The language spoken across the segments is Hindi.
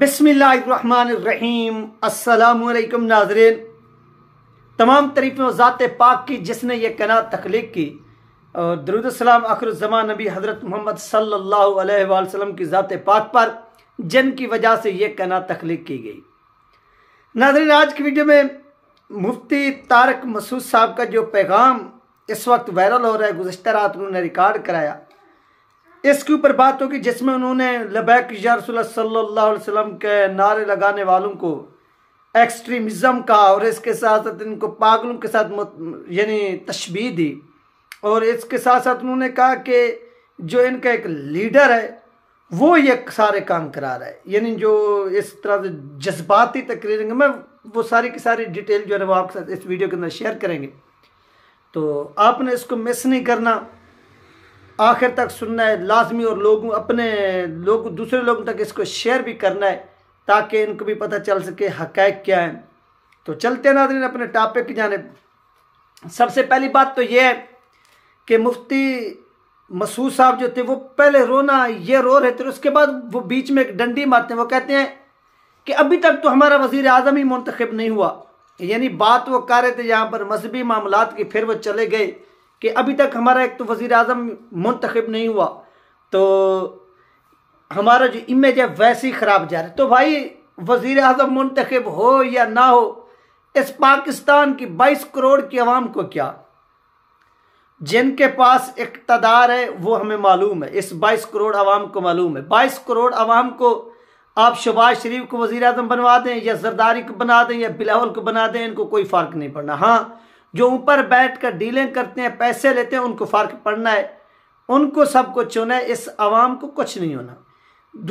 बसमीम अल्लाम नाजरीन तमाम तरीफ़ों ज़ात पाक की जिसने ये कना तख्लीक की और दरुदसलाम आखरजमा नबी हज़रत मोहम्मद सल्ला की ज़ात पाक पर की वजह से ये कना तख्लीक की गई नाजरीन आज की वीडियो में मुफ्ती तारक मसूद साहब का जो पैगाम इस वक्त वायरल हो रहा है गुजशत रात उन्होंने रिकॉर्ड कराया इसके ऊपर बात होगी जिसमें उन्होंने लबैक सल्लल्लाहु अलैहि वसल्लम के नारे लगाने वालों को एक्सट्रीमिज़म का और इसके साथ साथ इनको पागलों के साथ यानी तशबी दी और इसके साथ साथ उन्होंने कहा कि जो इनका एक लीडर है वो ये सारे काम करा रहा है यानी जो इस तरह से जज्बाती तकरीरेंगे मैं वो सारी की सारी डिटेल जो है वो आपके साथ इस वीडियो के अंदर शेयर करेंगे तो आपने इसको मिस नहीं करना आखिर तक सुनना है लाजमी और लोगों अपने लोग दूसरे लोगों तक इसको शेयर भी करना है ताकि इनको भी पता चल सके हक़ क्या है तो चलते नाजरीन अपने टॉपिक की जानब सबसे पहली बात तो यह है कि मुफ्ती मसूद साहब जो थे वो पहले रोना ये रो रहे थे उसके बाद वो बीच में एक डंडी मारते हैं वो कहते हैं कि अभी तक तो हमारा वजीर अजम ही मुंतखब नहीं हुआ यानी बात वो कर रहे थे यहाँ पर मजहबी मामला की फिर वो चले गए कि अभी तक हमारा एक तो वज़ी अजम मुंतखब नहीं हुआ तो हमारा जो इमेज है वैसे ही ख़राब जा रहा है तो भाई वज़ी अजम मुंतखब हो या ना हो इस पाकिस्तान की बाईस करोड़ की आवाम को क्या जिनके पास इकतदार है वो हमें मालूम है इस बाईस करोड़ आवाम को मालूम है बाईस करोड़ आवाम को आप शबाज शरीफ को वजीर अजम बनवा दें या जरदारी को बना दें या बिलावल को बना दें इनको कोई फ़र्क नहीं पड़ना हाँ जो ऊपर बैठ कर डीलिंग करते हैं पैसे लेते हैं उनको फ़र्क पड़ना है उनको सबको चुना है इस आवाम को कुछ नहीं होना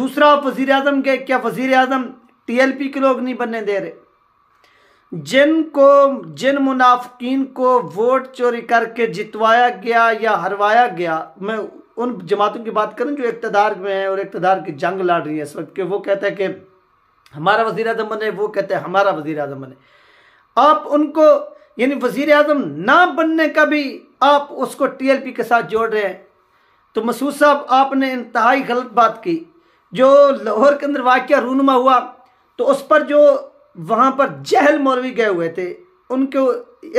दूसरा वजीर अजम के क्या वजीर अजम टी एल पी के लोग नहीं बनने दे रहे जिनको जिन मुनाफिन को वोट चोरी करके जितवाया गया या हरवाया गया मैं उन जमातों की बात करूं जो इकतदार में है और इकतदार की जंग लड़ रही है इस वक्त के वो कहते हैं कि हमारा वजीर अजम बने वो कहते हैं हमारा वजीर अजम बने आप उनको यानी वजीर अजम ना बनने का भी आप उसको पी के साथ जोड़ रहे हैं तो मसूद साहब आपने इंतहाई गलत बात की जो लाहौर के अंदर वाक़ रूनमा हुआ तो उस पर जो वहाँ पर जहल मौलवी गए हुए थे उनको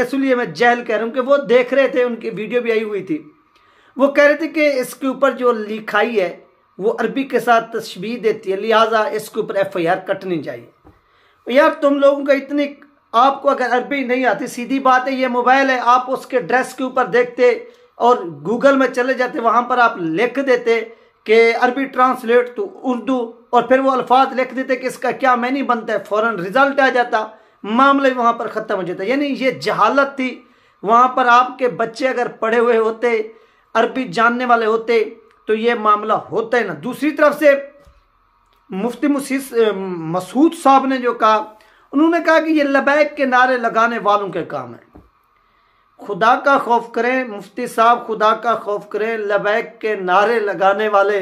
इसलिए मैं जहल कह रहा हूँ कि वो देख रहे थे उनकी वीडियो भी आई हुई थी वो कह रहे थे कि इसके ऊपर जो लिखाई है वो अरबी के साथ तशबी देती है लिहाजा इसके ऊपर एफ आई आर कटनी चाहिए यार तुम लोगों का इतनी आपको अगर अरबी नहीं आती सीधी बात है ये मोबाइल है आप उसके ड्रेस के ऊपर देखते और गूगल में चले जाते वहाँ पर आप लिख देते कि अरबी ट्रांसलेट तो उर्दू और फिर वो अल्फाज लिख देते कि इसका क्या मैनी बनता है फ़ौर रिज़ल्ट आ जाता मामले वहाँ पर ख़त्म हो जाता यानी ये जहालत थी वहाँ पर आपके बच्चे अगर पढ़े हुए होते अरबी जानने वाले होते तो ये मामला होता है ना दूसरी तरफ से मुफ्ती मसीद मसूद साहब ने जो कहा उन्होंने कहा कि ये लबैक के नारे लगाने वालों के काम है खुदा का खौफ करें मुफ्ती साहब खुदा का खौफ करें लबैक के नारे लगाने वाले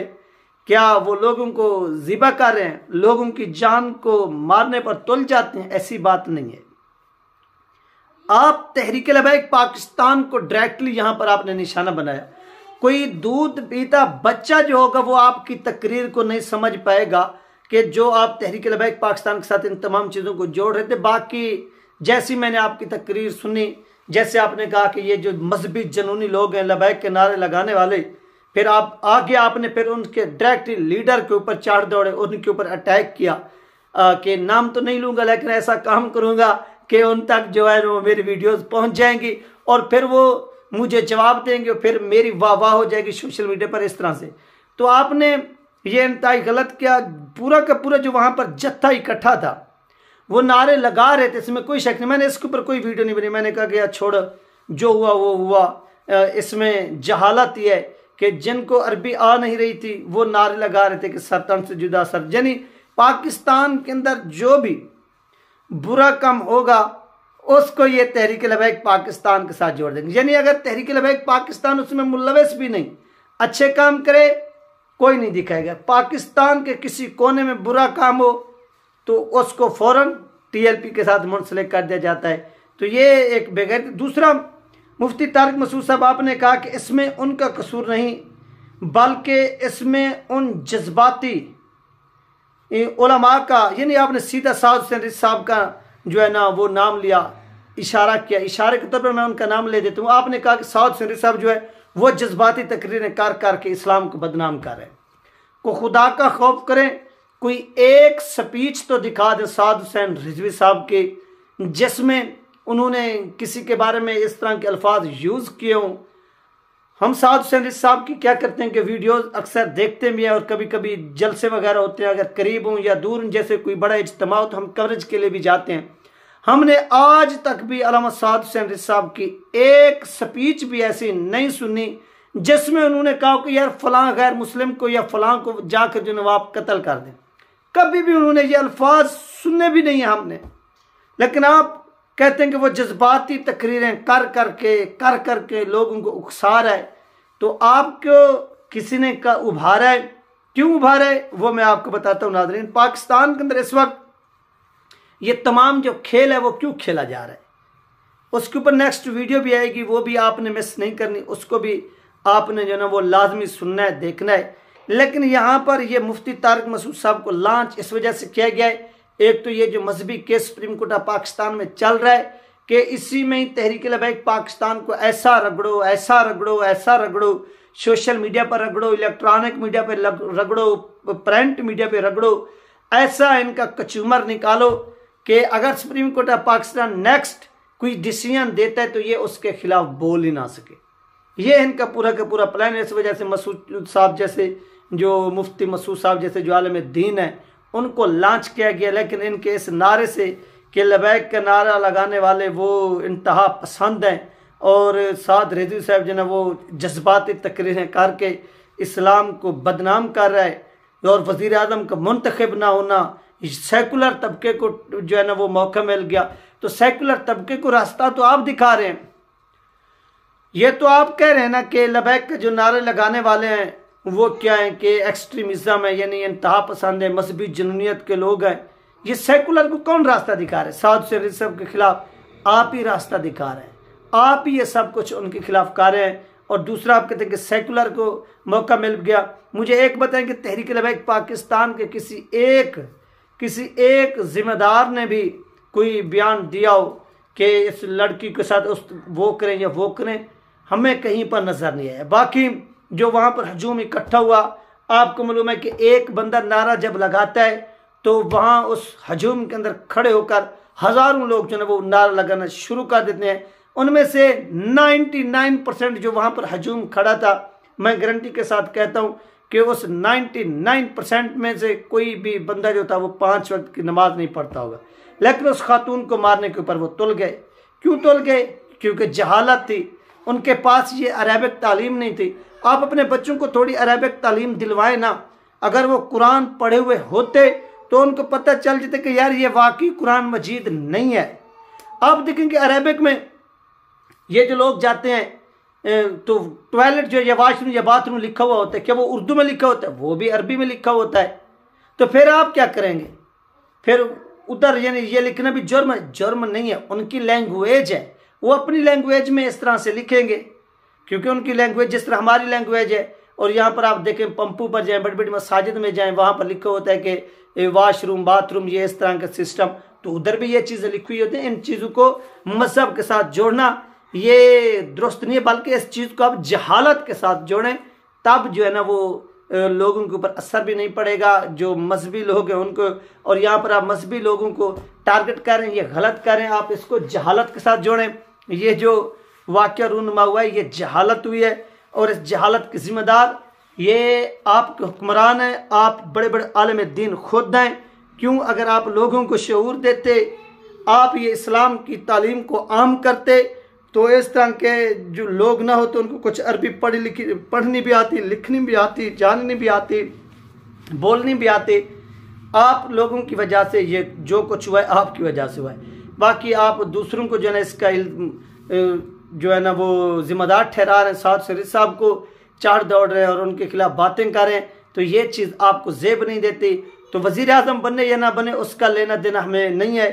क्या वो लोगों को ज़िबा कर रहे हैं लोगों की जान को मारने पर तुल जाते हैं ऐसी बात नहीं है आप तहरीक लबैक पाकिस्तान को डायरेक्टली यहाँ पर आपने निशाना बनाया कोई दूध पीता बच्चा जो होगा वो आपकी तकरीर को नहीं समझ पाएगा कि जो आप तहरीक लबैक पाकिस्तान के साथ इन तमाम चीज़ों को जोड़ रहे थे बाकी जैसी मैंने आपकी तकरीर सुनी जैसे आपने कहा कि ये जो मजहबी जनूनी लोग हैं लबैक के नारे लगाने वाले फिर आप आगे आपने फिर उनके डायरेक्ट लीडर के ऊपर चाट दौड़े उनके ऊपर अटैक किया कि नाम तो नहीं लूँगा लेकिन ऐसा काम करूँगा कि उन तक जो है वो मेरी वीडियोस पहुँच जाएंगी और फिर वो मुझे जवाब देंगे और फिर मेरी वाह वाह हो जाएगी सोशल मीडिया पर इस तरह से तो आपने ये इमताई गलत क्या पूरा का पूरा जो वहाँ पर जत्था इकट्ठा था वो नारे लगा रहे थे इसमें कोई शक नहीं मैंने इसके ऊपर कोई वीडियो नहीं बनी मैंने कहा गया छोड़ जो हुआ वो हुआ इसमें जहालत यह कि जिनको अरबी आ नहीं रही थी वो नारे लगा रहे थे कि सरतन से जुदा सर यानी पाकिस्तान के अंदर जो भी बुरा कम होगा उसको ये तहरीक लबैक पाकिस्तान के साथ जोड़ देंगे यानी अगर तहरीक लबैक पाकिस्तान उसमें मुलवस भी नहीं अच्छे काम करे कोई नहीं दिखाएगा पाकिस्तान के किसी कोने में बुरा काम हो तो उसको फ़ौर टीएलपी के साथ मुंसलिक कर दिया जाता है तो ये एक बेगैर दूसरा मुफ्ती तारक मसूद साहब आपने कहा कि इसमें उनका कसूर नहीं बल्कि इसमें उन जज्बाती उलमा का यानी आपने सीधा साउद सेंटर साहब का जो है ना वो नाम लिया इशारा किया इशारे के तौर पर मैं उनका नाम ले देता हूँ आपने कहा कि साउथ सेंटर साहब जो है वह जज्बाती तकरीरें कर करके इस्लाम को बदनाम करें को खुदा का खौफ करें कोई एक स्पीच तो दिखा दें साद हुसैन रिजवी साहब के जिसमें उन्होंने किसी के बारे में इस तरह के अल्फाज यूज़ किए हों हम साद हुसैन रिज साहब की क्या करते हैं कि वीडियोज़ अक्सर देखते भी हैं और कभी कभी जलसे वगैरह होते हैं अगर करीब हों या दूर जैसे कोई बड़ा इज्तम हो तो हम कवरेज के लिए भी जाते हैं हमने आज तक भी अलामा साद हुसैन रिज साहब की एक स्पीच भी ऐसी नहीं सुनी जिसमें उन्होंने कहा कि यार फलां गैर मुस्लिम को या फलां को जाकर जो नवाब कत्ल कर दें कभी भी उन्होंने ये अल्फाज सुनने भी नहीं हमने लेकिन आप कहते हैं कि वो जज्बाती तकरीरें कर कर के कर कर के लोगों को उकसा रहा है तो आपको किसी ने का उभारा है क्यों उभारा है वो मैं आपको बताता हूँ नादरीन पाकिस्तान के अंदर इस वक्त ये तमाम जो खेल है वो क्यों खेला जा रहा है उसके ऊपर नेक्स्ट वीडियो भी आएगी वो भी आपने मिस नहीं करनी उसको भी आपने जो ना वो लाजमी सुनना है देखना है लेकिन यहाँ पर ये मुफ्ती तारक मसूद साहब को लॉन्च इस वजह से किया गया है एक तो ये जो मजहबी case Supreme Court of Pakistan में चल रहा है कि इसी में ही तहरीक लबैक पाकिस्तान को ऐसा रगड़ो ऐसा रगड़ो ऐसा रगड़ो सोशल मीडिया पर रगड़ो इलेक्ट्रॉनिक मीडिया पर रगड़ो प्रिंट मीडिया पर रगड़ो ऐसा इनका कचूमर निकालो कि अगर Supreme Court of Pakistan next कोई डिसीजन देता है तो ये उसके खिलाफ बोल ही ना सके ये इनका पूरा का पूरा प्लान इस वजह से मसूद साहब जैसे जो मुफ्ती मसूद साहब जैसे जो आलम दीन है उनको लॉन्च किया गया लेकिन इनके इस नारे से कि लबैक का नारा लगाने वाले वो इंतहा पसंद हैं और साद रेजू साहब जो है वो जज्बाती तकरीरें करके इस्लाम को बदनाम कर रहा है और वज़ी अजम का मंतखब ना होना सेकुलर तबके को जो है ना वो मौका मिल गया तो सेकुलर तबके को रास्ता तो आप दिखा रहे हैं ये तो आप कह रहे हैं ना कि लबैक के जो नारे लगाने वाले हैं वो क्या है कि एक्सट्रीमिज्म है यानी इंतहा पसंद है मजहबी जनूनीत के लोग हैं ये सेकुलर को कौन रास्ता दिखा रहे हैं साउथ से रिसर्व के खिलाफ आप ही रास्ता दिखा रहे हैं आप ही ये सब कुछ उनके खिलाफ कर रहे हैं और दूसरा आप कहते हैं कि सेकुलर को मौका मिल गया मुझे एक बताएं कि तहरीक लबैक पाकिस्तान के किसी एक किसी एक जिम्मेदार ने भी कोई बयान दिया हो कि इस लड़की के साथ उस वो करें या वो करें हमें कहीं पर नज़र नहीं आया बाकी जो वहाँ पर हजूम इकट्ठा हुआ आपको मालूम है कि एक बंदा नारा जब लगाता है तो वहाँ उस हजूम के अंदर खड़े होकर हज़ारों लोग जो है वो नारा लगाना शुरू कर देते हैं उनमें से 99 परसेंट जो वहाँ पर हजूम खड़ा था मैं गारंटी के साथ कहता हूँ कि उस 99 परसेंट में से कोई भी बंदा जो था वो पाँच वक्त की नमाज नहीं पढ़ता होगा लेकिन उस खातून को मारने के ऊपर वो तुल गए क्यों तुल गए क्योंकि जहालत थी उनके पास ये अरेबिक तालीम नहीं थी आप अपने बच्चों को थोड़ी अरेबिक तालीम दिलवाएं ना अगर वो कुरान पढ़े हुए होते तो उनको पता चल जाता कि यार ये वाकई कुरान मजीद नहीं है आप देखेंगे अरेबिक में ये जो लोग जाते हैं तो टॉयलेट जो या वाशरूम या बाथरूम लिखा हुआ होता है क्या वो उर्दू में लिखा होता है वो भी अरबी में लिखा होता है तो फिर आप क्या करेंगे फिर उधर यानी ये लिखना भी जुर्म जुर्म नहीं है उनकी लैंग्वेज है वो अपनी लैंग्वेज में इस तरह से लिखेंगे क्योंकि उनकी लैंग्वेज जिस तरह हमारी लैंग्वेज है और यहाँ पर आप देखें पंपू पर जाएं बड़ी बड़ी मसाजिद में जाएं वहाँ पर लिखा होता है कि वाशरूम बाथरूम ये इस तरह का सिस्टम तो उधर भी ये चीज़ें लिखी हुई होती हैं इन चीज़ों को मजहब के साथ जोड़ना ये दुरुस्त नहीं है बल्कि इस चीज़ को आप जहालत के साथ जोड़ें तब जो है ना वो लोगों के ऊपर असर भी नहीं पड़ेगा जो मजहबी लोग हैं उनको और यहाँ पर आप मजहबी लोगों को टारगेट करें ये गलत करें आप इसको जहालत के साथ जोड़ें ये जो वाक़ रूनमा हुआ है ये जहालत हुई है और इस जहालत के ज़िम्मेदार ये आपके हुक्मरान हैं आप बड़े बड़े आलम दीन खुद हैं क्यों अगर आप लोगों को शूर देते आप ये इस्लाम की तालीम को आम करते तो इस तरह के जो लोग ना हो तो उनको कुछ अरबी पढ़ी लिखी पढ़नी भी आती लिखनी भी आती जाननी भी आती बोलनी भी आती आप लोगों की वजह से ये जो कुछ हुआ है आपकी वजह से हुआ है बाकी आप दूसरों को जो है ना इसका जो है ना वो जिम्मेदार ठहरा रहे हैं साहब शरीफ साहब को चार दौड़ रहे हैं और उनके खिलाफ बातें कर रहे हैं तो ये चीज़ आपको जेब नहीं देती तो वज़ी अजम बने या ना बने उसका लेना देना हमें नहीं है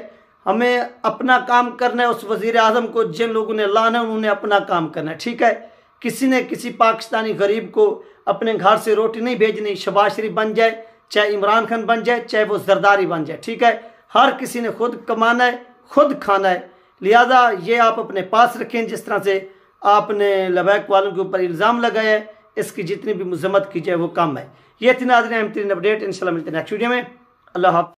हमें अपना काम करना है उस वजीर अजम को जिन लोगों ने लाना है उन्होंने अपना काम करना है ठीक है किसी ने किसी पाकिस्तानी गरीब को अपने घर से रोटी नहीं भेजनी शबाज शरीफ बन जाए चाहे इमरान खान बन जाए चाहे वो जरदारी बन जाए ठीक है हर किसी ने खुद कमाना है खुद खाना है लिहाजा ये आप अपने पास रखें जिस तरह से आपने लबैक वालों के ऊपर इल्ज़ाम लगाया है इसकी जितनी भी मजम्मत की जाए वो कम है ये थी अहम तरीन अपडेट इन मिलते नेक्स्ट वीडियो में अल्लाह